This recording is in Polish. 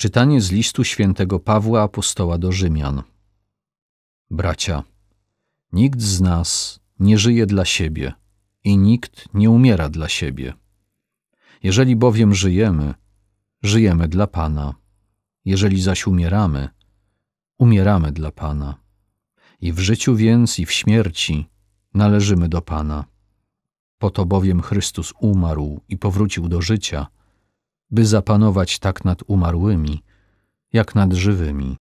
Czytanie z listu świętego Pawła apostoła do Rzymian. Bracia, nikt z nas nie żyje dla siebie i nikt nie umiera dla siebie. Jeżeli bowiem żyjemy, żyjemy dla Pana. Jeżeli zaś umieramy, umieramy dla Pana. I w życiu więc i w śmierci należymy do Pana. Po to bowiem Chrystus umarł i powrócił do życia – by zapanować tak nad umarłymi, jak nad żywymi.